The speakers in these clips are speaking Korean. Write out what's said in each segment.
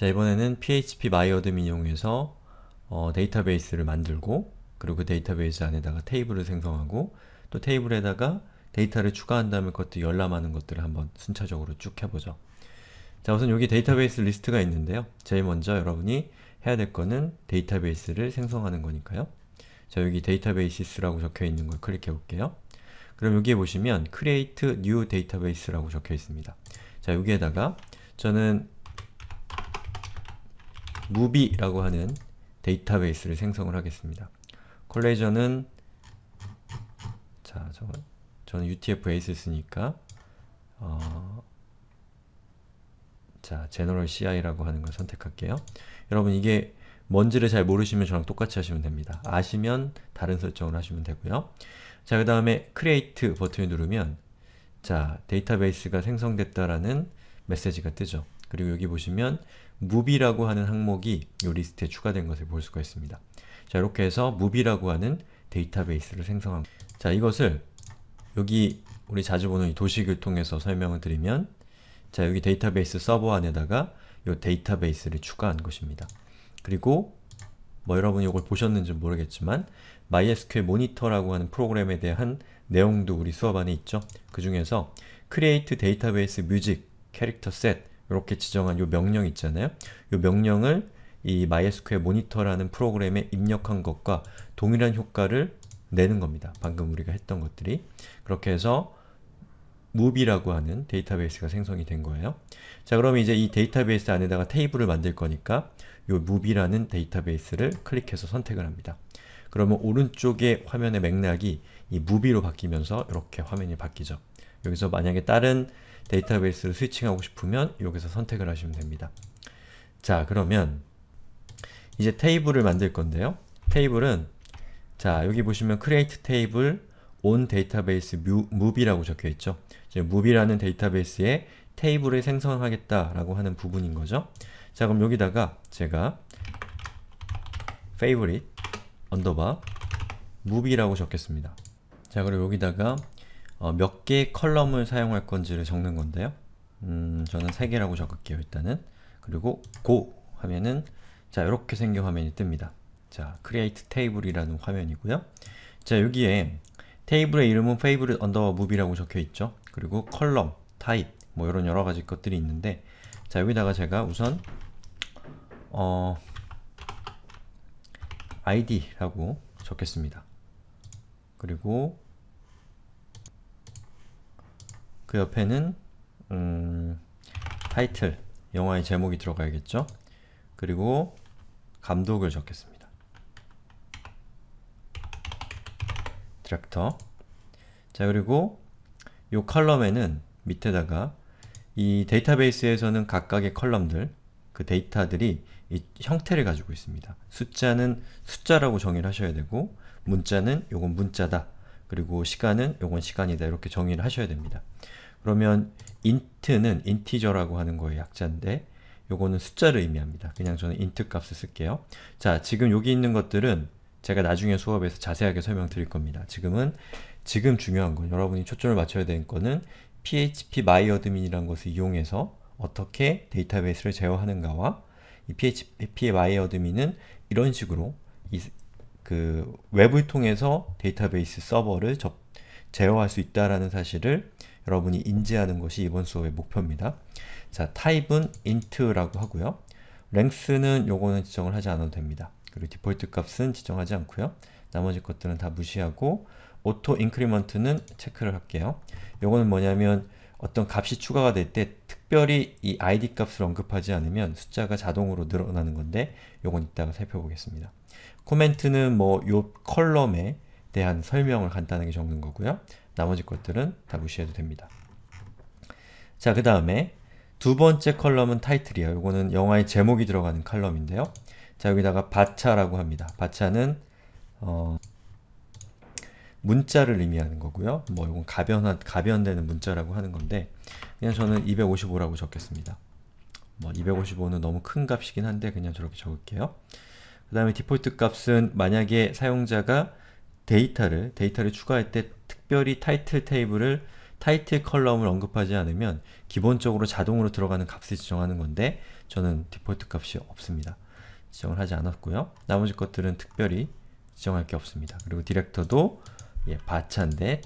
자 이번에는 php 마이어드민 이용해서 어, 데이터베이스를 만들고 그리고 그 데이터베이스 안에다가 테이블을 생성하고 또 테이블에다가 데이터를 추가한 다음에 그것도 열람하는 것들을 한번 순차적으로 쭉 해보죠. 자 우선 여기 데이터베이스 리스트가 있는데요. 제일 먼저 여러분이 해야 될 거는 데이터베이스를 생성하는 거니까요. 자 여기 데이터베이시스라고 적혀 있는 걸 클릭해 볼게요. 그럼 여기에 보시면 create new database라고 적혀 있습니다. 자 여기에다가 저는 무비라고 하는 데이터베이스를 생성을 하겠습니다. 콜레이저는 자, 저, 저는 UTF-8을 쓰니까 어, 자, General CI라고 하는 걸 선택할게요. 여러분 이게 뭔지를 잘 모르시면 저랑 똑같이 하시면 됩니다. 아시면 다른 설정을 하시면 되고요. 자, 그 다음에 Create 버튼을 누르면 자, 데이터베이스가 생성됐다라는 메시지가 뜨죠. 그리고 여기 보시면 무비라고 하는 항목이 이 리스트에 추가된 것을 볼 수가 있습니다. 자, 이렇게 해서 무비라고 하는 데이터베이스를 생성한 자, 이것을 여기 우리 자주 보는 도식을 통해서 설명을 드리면 자, 여기 데이터베이스 서버 안에다가 이 데이터베이스를 추가한 것입니다. 그리고 뭐 여러분이 이걸 보셨는지 모르겠지만 MySQL 모니터라고 하는 프로그램에 대한 내용도 우리 수업 안에 있죠. 그 중에서 create database music character set 이렇게 지정한 이 명령 있잖아요. 이 명령을 이 MySQL 모니터라는 프로그램에 입력한 것과 동일한 효과를 내는 겁니다. 방금 우리가 했던 것들이. 그렇게 해서 무비라고 하는 데이터베이스가 생성이 된 거예요. 자, 그럼 이제 이 데이터베이스 안에다가 테이블을 만들 거니까 이 무비라는 데이터베이스를 클릭해서 선택을 합니다. 그러면 오른쪽의 화면의 맥락이 이 무비로 바뀌면서 이렇게 화면이 바뀌죠. 여기서 만약에 다른 데이터베이스를 스위칭하고 싶으면 여기서 선택을 하시면 됩니다. 자 그러면 이제 테이블을 만들 건데요. 테이블은 자 여기 보시면 create table on database move이라고 적혀있죠. 이제 m o v e 라는 데이터베이스에 테이블을 생성하겠다라고 하는 부분인 거죠. 자 그럼 여기다가 제가 favorite 언더바 move이라고 적겠습니다. 자 그리고 여기다가 어, 몇 개의 컬럼을 사용할 건지를 적는 건데요. 음, 저는 3개라고 적을게요, 일단은. 그리고 g 하면은 자, 이렇게 생긴 화면이 뜹니다. 자, create table이라는 화면이고요. 자, 여기에 테이블의 이름은 favorite u n d e r s c o r move이라고 적혀있죠. 그리고 컬럼, 타입, 뭐 이런 여러가지 것들이 있는데 자, 여기다가 제가 우선 어... id라고 적겠습니다. 그리고 그 옆에는 음, 타이틀, 영화의 제목이 들어가야겠죠? 그리고 감독을 적겠습니다. 디렉터 자 그리고 이 컬럼에는 밑에다가 이 데이터베이스에서는 각각의 컬럼들 그 데이터들이 형태를 가지고 있습니다. 숫자는 숫자라고 정의를 하셔야 되고 문자는 요건 문자다 그리고 시간은 요건 시간이다 이렇게 정의를 하셔야 됩니다. 그러면 int는 integer라고 하는 거의 약자인데 요거는 숫자를 의미합니다. 그냥 저는 int 값을 쓸게요. 자, 지금 여기 있는 것들은 제가 나중에 수업에서 자세하게 설명드릴 겁니다. 지금은 지금 중요한 건 여러분이 초점을 맞춰야 되는 거는 php myadmin이라는 것을 이용해서 어떻게 데이터베이스를 제어하는가와 이 php myadmin은 이런 식으로 이, 그 웹을 통해서 데이터베이스 서버를 접, 제어할 수 있다라는 사실을 여러분이 인지하는 것이 이번 수업의 목표입니다. 자, 타입은 int라고 하고요. length는 요거는 지정을 하지 않아도 됩니다. 그리고 디폴트 값은 지정하지 않고요. 나머지 것들은 다 무시하고 auto increment는 체크를 할게요. 요거는 뭐냐면 어떤 값이 추가가 될 때 특별히 이 id 값을 언급하지 않으면 숫자가 자동으로 늘어나는 건데 요건 이따가 살펴보겠습니다. 코멘트는 뭐 요 컬럼에 대한 설명을 간단하게 적는 거고요. 나머지 것들은 다 무시해도 됩니다. 자, 그 다음에 두 번째 컬럼은 타이틀이에요. 요거는 영화의 제목이 들어가는 컬럼인데요. 자, 여기다가 바차라고 합니다. 바차는 어, 문자를 의미하는 거고요. 뭐 이건 가변한, 가변되는 문자라고 하는 건데 그냥 저는 255라고 적겠습니다. 뭐 255는 너무 큰 값이긴 한데 그냥 저렇게 적을게요. 그 다음에 디폴트 값은 만약에 사용자가 데이터를 데이터를 추가할 때 특별히 타이틀 테이블을 타이틀 컬럼을 언급하지 않으면 기본적으로 자동으로 들어가는 값을 지정하는 건데 저는 디폴트 값이 없습니다. 지정을 하지 않았고요. 나머지 것들은 특별히 지정할 게 없습니다. 그리고 디렉터도 예, 바차인데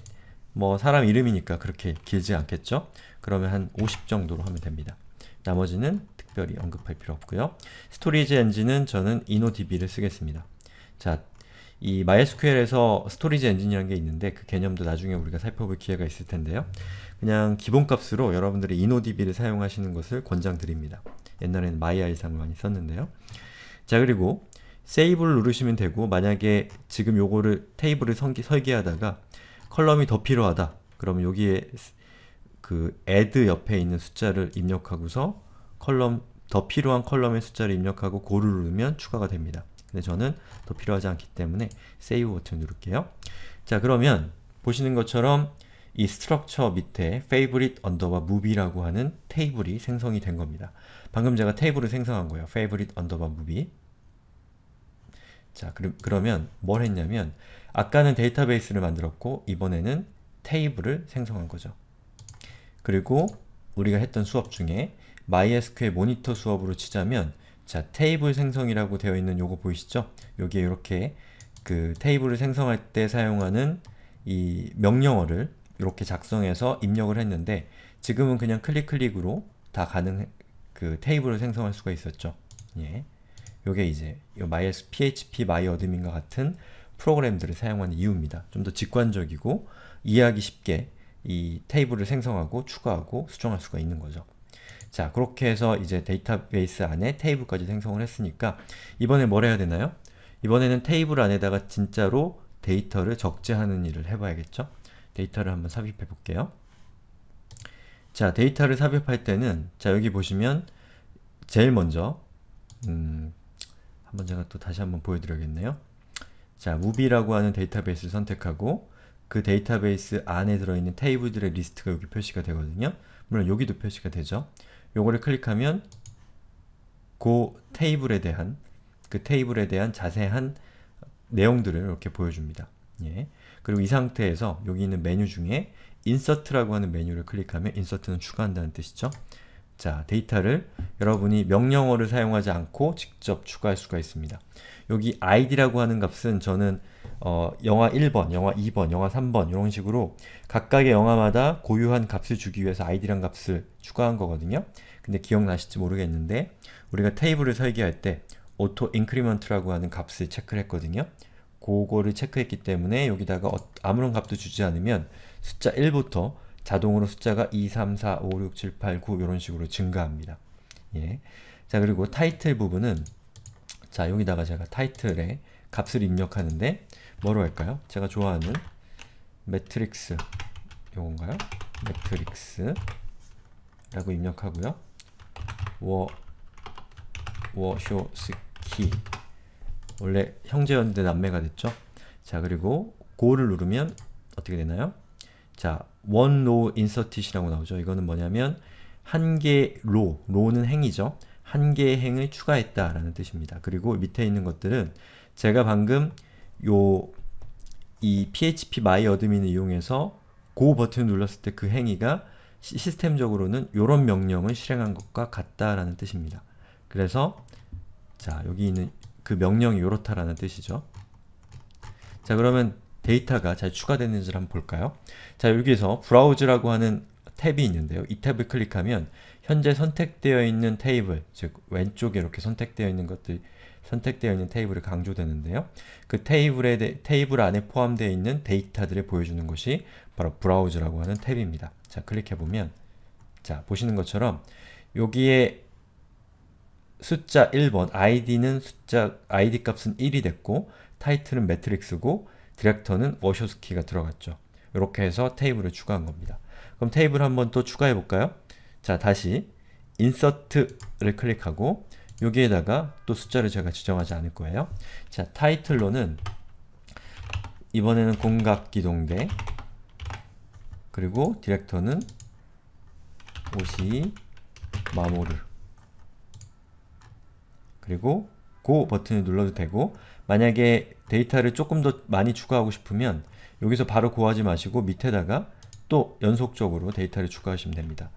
뭐 사람 이름이니까 그렇게 길지 않겠죠? 그러면 한 50 정도로 하면 됩니다. 나머지는 특별히 언급할 필요 없고요. 스토리지 엔진은 저는 인노DB를 쓰겠습니다. 자, 이 MySQL에서 스토리지 엔진이라는 게 있는데 그 개념도 나중에 우리가 살펴볼 기회가 있을 텐데요. 그냥 기본값으로 여러분들이 인노DB를 사용하시는 것을 권장드립니다. 옛날에는 마이아이상을 많이 썼는데요. 자 그리고 세이브를 누르시면 되고 만약에 지금 요거를 테이블을 성기, 설계하다가 컬럼이 더 필요하다 그러면 여기에 그 add 옆에 있는 숫자를 입력하고서 컬럼 더 필요한 컬럼의 숫자를 입력하고 고를 누르면 추가가 됩니다. 근데 저는 더 필요하지 않기 때문에 세이브 버튼 누를게요. 자 그러면 보시는 것처럼 이 스트럭처 밑에 favorite underbar movie라고 하는 테이블이 생성이 된 겁니다. 방금 제가 테이블을 생성한 거예요. favorite underbar movie 자, 그, 그러면 뭘 했냐면 아까는 데이터베이스를 만들었고 이번에는 테이블을 생성한 거죠. 그리고 우리가 했던 수업 중에 MySQL 모니터 수업으로 치자면 자, 테이블 생성이라고 되어 있는 요거 보이시죠? 여기에 이렇게 그 테이블을 생성할 때 사용하는 이 명령어를 이렇게 작성해서 입력을 했는데 지금은 그냥 클릭 클릭으로 다 가능 그 테이블을 생성할 수가 있었죠. 예. 요게 이제 요 MyS, PHP, MyAdmin과 같은 프로그램들을 사용하는 이유입니다. 좀 더 직관적이고 이해하기 쉽게 이 테이블을 생성하고 추가하고 수정할 수가 있는 거죠. 자, 그렇게 해서 이제 데이터베이스 안에 테이블까지 생성을 했으니까 이번에 뭘 해야 되나요? 이번에는 테이블 안에다가 진짜로 데이터를 적재하는 일을 해봐야겠죠? 데이터를 한번 삽입해 볼게요. 자, 데이터를 삽입할 때는 자, 여기 보시면 제일 먼저 음, 한번 제가 또 다시 한번 보여드려야겠네요. 자, 무비라고 하는 데이터베이스를 선택하고 그 데이터베이스 안에 들어있는 테이블들의 리스트가 여기 표시가 되거든요. 물론 여기도 표시가 되죠. 요거를 클릭하면 그 테이블에 대한 그 테이블에 대한 자세한 내용들을 이렇게 보여줍니다. 예. 그리고 이 상태에서 여기 있는 메뉴 중에 인서트라고 하는 메뉴를 클릭하면 인서트는 추가한다는 뜻이죠. 자, 데이터를 여러분이 명령어를 사용하지 않고 직접 추가할 수가 있습니다. 여기 id라고 하는 값은 저는 어, 영화 1번, 영화 2번, 영화 3번 이런 식으로 각각의 영화마다 고유한 값을 주기 위해서 id란 값을 추가한 거거든요. 근데 기억나실지 모르겠는데 우리가 테이블을 설계할 때 auto increment라고 하는 값을 체크를 했거든요. 그거를 체크했기 때문에 여기다가 어, 아무런 값도 주지 않으면 숫자 1부터 자동으로 숫자가 2, 3, 4, 5, 6, 7, 8, 9 이런 식으로 증가합니다. 예. 자 그리고 타이틀 부분은 자 여기다가 제가 타이틀에 값을 입력하는데 뭐로 할까요? 제가 좋아하는 매트릭스 요건가요? 매트릭스 라고 입력하고요. 워, 워쇼스키 원래 형제였는데 남매가 됐죠? 자 그리고 고를 누르면 어떻게 되나요? 자 one row insert이라고 나오죠. 이거는 뭐냐면 한 개의 row, row는 행이죠. 한 개의 행을 추가했다 라는 뜻입니다. 그리고 밑에 있는 것들은 제가 방금 요이 php my admin을 이용해서 go 버튼을 눌렀을 때 그 행위가 시스템적으로는 이런 명령을 실행한 것과 같다라는 뜻입니다. 그래서 자 여기 있는 그 명령이 요렇다라는 뜻이죠. 자 그러면 데이터가 잘 추가됐는지를 한번 볼까요? 자 여기서 에 브라우즈라고 하는 탭이 있는데요. 이 탭을 클릭하면 현재 선택되어 있는 테이블, 즉 왼쪽에 이렇게 선택되어 있는 것들 선택되어 있는 테이블이 강조되는데요. 그 테이블에 대, 테이블 안에 포함되어 있는 데이터들을 보여주는 것이 바로 브라우즈라고 하는 탭입니다. 자 클릭해보면 자 보시는 것처럼 여기에 숫자 1번, id는 숫자 id 값은 1이 됐고 타이틀은 매트릭스고 디렉터는 워셔스키가 들어갔죠. 이렇게 해서 테이블을 추가한 겁니다. 그럼 테이블 한번 또 추가해 볼까요? 자, 다시 인서트를 클릭하고 여기에다가 또 숫자를 제가 지정하지 않을 거예요. 자, 타이틀로는 이번에는 공각기동대 그리고 디렉터는 오시 마모르 그리고 고 버튼을 눌러도 되고 만약에 데이터를 조금 더 많이 추가하고 싶으면 여기서 바로 구하지 마시고 밑에다가 또 연속적으로 데이터를 추가하시면 됩니다.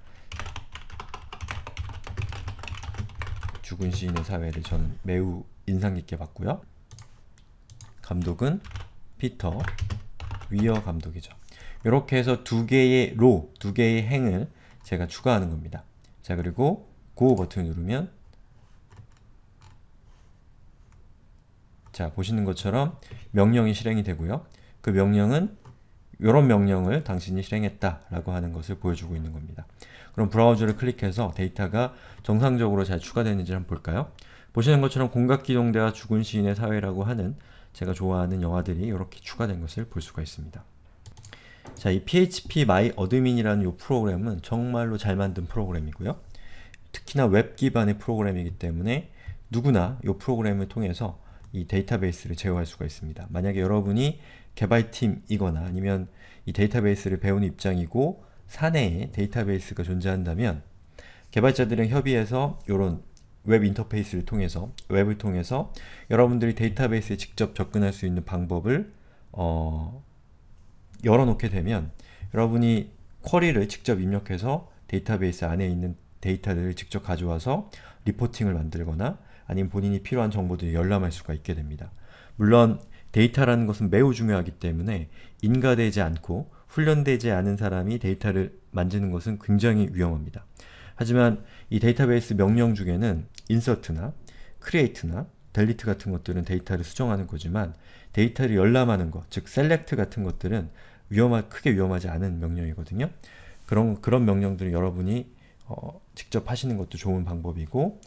죽은 시인의 사회를 저는 매우 인상깊게 봤고요. 감독은 피터 위어 감독이죠. 이렇게 해서 두 개의 로, 두 개의 행을 제가 추가하는 겁니다. 자 그리고 고 버튼을 누르면 자 보시는 것처럼 명령이 실행이 되고요. 그 명령은 이런 명령을 당신이 실행했다라고 하는 것을 보여주고 있는 겁니다. 그럼 브라우저를 클릭해서 데이터가 정상적으로 잘 추가되는지 한번 볼까요? 보시는 것처럼 공각기동대와 죽은 시인의 사회라고 하는 제가 좋아하는 영화들이 이렇게 추가된 것을 볼 수가 있습니다. 자, 이 PHP My Admin이라는 이 프로그램은 정말로 잘 만든 프로그램이고요. 특히나 웹 기반의 프로그램이기 때문에 누구나 이 프로그램을 통해서 이 데이터베이스를 제어할 수가 있습니다. 만약에 여러분이 개발팀이거나 아니면 이 데이터베이스를 배우는 입장이고 사내에 데이터베이스가 존재한다면 개발자들은 협의해서 이런 웹 인터페이스를 통해서 웹을 통해서 여러분들이 데이터베이스에 직접 접근할 수 있는 방법을 어, 열어놓게 되면 여러분이 쿼리를 직접 입력해서 데이터베이스 안에 있는 데이터들을 직접 가져와서 리포팅을 만들거나 아니면 본인이 필요한 정보들을 열람할 수가 있게 됩니다. 물론 데이터라는 것은 매우 중요하기 때문에 인가되지 않고 훈련되지 않은 사람이 데이터를 만지는 것은 굉장히 위험합니다. 하지만 이 데이터베이스 명령 중에는 인서트나 크리에이트나 델리트 같은 것들은 데이터를 수정하는 거지만 데이터를 열람하는 것, 즉 셀렉트 같은 것들은 위험하, 크게 위험하지 않은 명령이거든요. 그런, 그런 명령들을 여러분이 어, 직접 하시는 것도 좋은 방법이고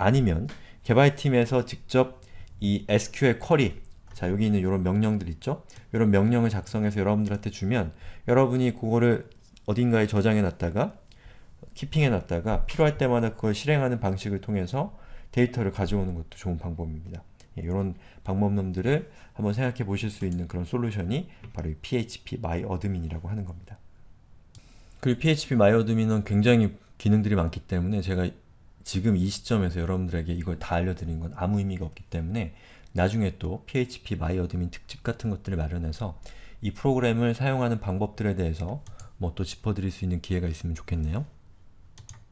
아니면 개발팀에서 직접 이 SQL 쿼리 자 여기 있는 이런 명령들 있죠? 이런 명령을 작성해서 여러분들한테 주면 여러분이 그거를 어딘가에 저장해 놨다가 키핑해 놨다가 필요할 때마다 그걸 실행하는 방식을 통해서 데이터를 가져오는 것도 좋은 방법입니다. 예, 이런 방법론들을 한번 생각해 보실 수 있는 그런 솔루션이 바로 이 PHP MyAdmin이라고 하는 겁니다. 그리고 PHP MyAdmin은 굉장히 기능들이 많기 때문에 제가 지금 이 시점에서 여러분들에게 이걸 다알려드리는건 아무 의미가 없기 때문에 나중에 또 PHP 마이어드민 특집 같은 것들을 마련해서 이 프로그램을 사용하는 방법들에 대해서 뭐 또 짚어드릴 수 있는 기회가 있으면 좋겠네요.